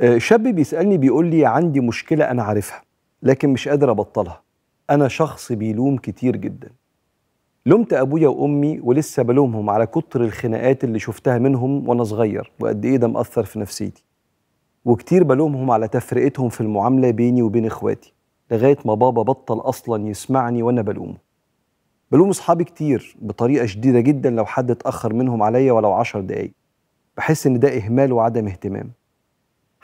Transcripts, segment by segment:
آه، شاب بيسالني بيقول لي عندي مشكله انا عارفها لكن مش قادر ابطلها انا شخص بيلوم كتير جدا لومت ابويا وامي ولسه بلومهم على كتر الخناقات اللي شفتها منهم وانا صغير وقد ايه ده مأثر في نفسيتي وكتير بلومهم على تفرقتهم في المعامله بيني وبين اخواتي لغايه ما بابا بطل اصلا يسمعني وانا بلومه بلوم اصحابي كتير بطريقه شديده جدا لو حد اتاخر منهم عليا ولو عشر دقايق بحس ان ده اهمال وعدم اهتمام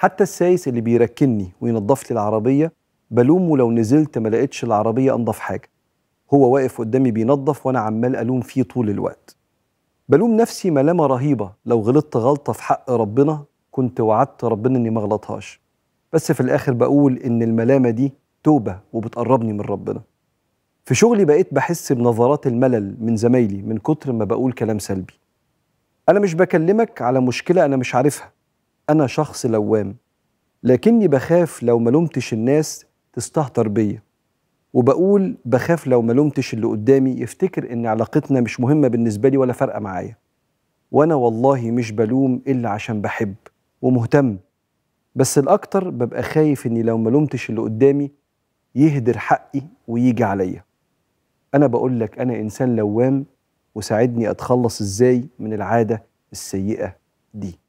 حتى السايس اللي بيركني وينظف لي العربية بلومه لو نزلت ما لقيتش العربية أنظف حاجة هو واقف قدامي بينظف وأنا عمال ألوم فيه طول الوقت بلوم نفسي ملامة رهيبة لو غلطت غلطة في حق ربنا كنت وعدت ربنا إني ما غلطهاش بس في الآخر بقول إن الملامة دي توبة وبتقربني من ربنا في شغلي بقيت بحس بنظرات الملل من زمايلي من كتر ما بقول كلام سلبي أنا مش بكلمك على مشكلة أنا مش عارفها أنا شخص لوام لكني بخاف لو ملومتش الناس تستهتر بيا وبقول بخاف لو ملومتش اللي قدامي يفتكر إن علاقتنا مش مهمة بالنسبة لي ولا فارقة معايا وأنا والله مش بلوم إلا عشان بحب ومهتم بس الأكتر ببقى خايف إني لو ملومتش اللي قدامي يهدر حقي ويجي عليا أنا بقول لك أنا إنسان لوام وساعدني أتخلص إزاي من العادة السيئة دي